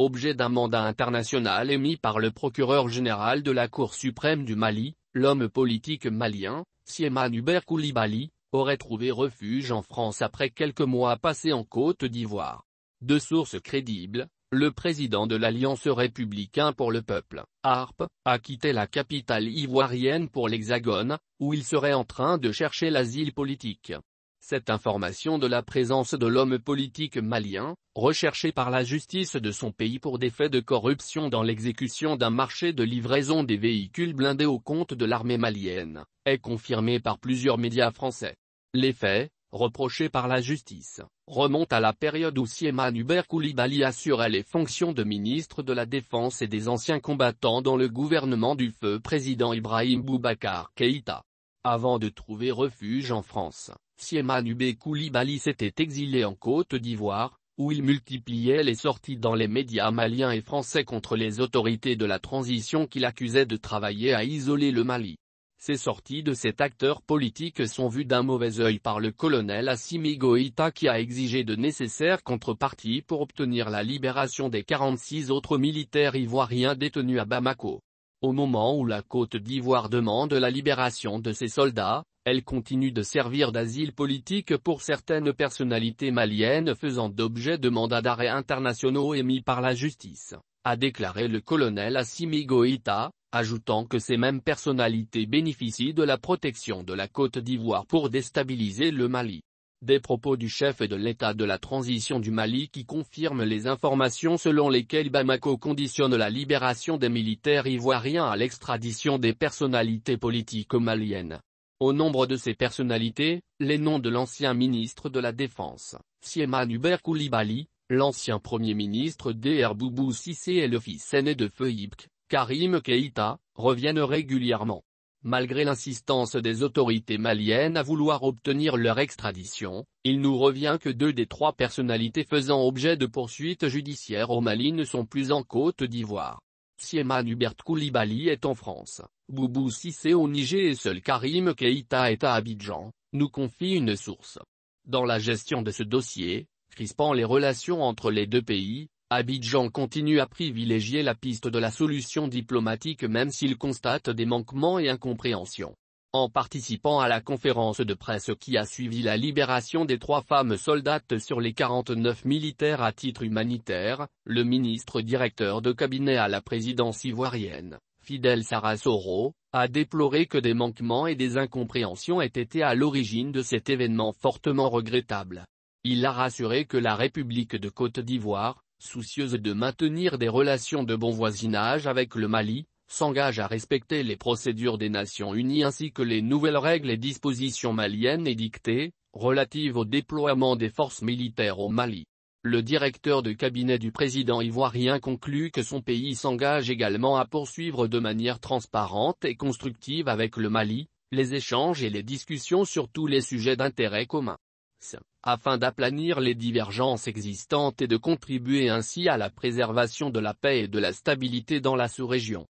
objet d'un mandat international émis par le procureur général de la Cour suprême du Mali, l'homme politique malien, Sieman Hubert Koulibaly, aurait trouvé refuge en France après quelques mois passés en Côte d'Ivoire. De sources crédibles, le président de l'Alliance républicaine pour le peuple, ARP, a quitté la capitale ivoirienne pour l'Hexagone, où il serait en train de chercher l'asile politique. Cette information de la présence de l'homme politique malien, recherché par la justice de son pays pour des faits de corruption dans l'exécution d'un marché de livraison des véhicules blindés au compte de l'armée malienne, est confirmée par plusieurs médias français. Les faits, reprochés par la justice, remontent à la période où Siemann Hubert Koulibaly assurait les fonctions de ministre de la Défense et des anciens combattants dans le gouvernement du feu président Ibrahim Boubacar Keïta. Avant de trouver refuge en France, Siemanubé Koulibaly s'était exilé en Côte d'Ivoire, où il multipliait les sorties dans les médias maliens et français contre les autorités de la transition qu'il accusait de travailler à isoler le Mali. Ces sorties de cet acteur politique sont vues d'un mauvais œil par le colonel Assimi Goïta qui a exigé de nécessaires contreparties pour obtenir la libération des 46 autres militaires ivoiriens détenus à Bamako. Au moment où la Côte d'Ivoire demande la libération de ses soldats, elle continue de servir d'asile politique pour certaines personnalités maliennes faisant d'objet de mandats d'arrêt internationaux émis par la justice, a déclaré le colonel Assimi Goïta, ajoutant que ces mêmes personnalités bénéficient de la protection de la Côte d'Ivoire pour déstabiliser le Mali des propos du chef de l'État de la transition du Mali qui confirment les informations selon lesquelles Bamako conditionne la libération des militaires ivoiriens à l'extradition des personnalités politiques maliennes. Au nombre de ces personnalités, les noms de l'ancien ministre de la Défense, Sieman Hubert Koulibaly, l'ancien premier ministre DR Boubou Sissé et le fils aîné de Feuibk, Karim Keïta, reviennent régulièrement. Malgré l'insistance des autorités maliennes à vouloir obtenir leur extradition, il nous revient que deux des trois personnalités faisant objet de poursuites judiciaires au Mali ne sont plus en Côte d'Ivoire. Sieman Hubert Koulibaly est en France, Boubou Sissé au Niger et seul Karim Keïta est à Abidjan, nous confie une source. Dans la gestion de ce dossier, crispant les relations entre les deux pays, Abidjan continue à privilégier la piste de la solution diplomatique même s'il constate des manquements et incompréhensions. En participant à la conférence de presse qui a suivi la libération des trois femmes soldates sur les 49 militaires à titre humanitaire, le ministre directeur de cabinet à la présidence ivoirienne, Fidel Sarasoro, a déploré que des manquements et des incompréhensions aient été à l'origine de cet événement fortement regrettable. Il a rassuré que la République de Côte d'Ivoire, soucieuse de maintenir des relations de bon voisinage avec le Mali, s'engage à respecter les procédures des Nations Unies ainsi que les nouvelles règles et dispositions maliennes édictées, relatives au déploiement des forces militaires au Mali. Le directeur de cabinet du président ivoirien conclut que son pays s'engage également à poursuivre de manière transparente et constructive avec le Mali, les échanges et les discussions sur tous les sujets d'intérêt commun afin d'aplanir les divergences existantes et de contribuer ainsi à la préservation de la paix et de la stabilité dans la sous-région.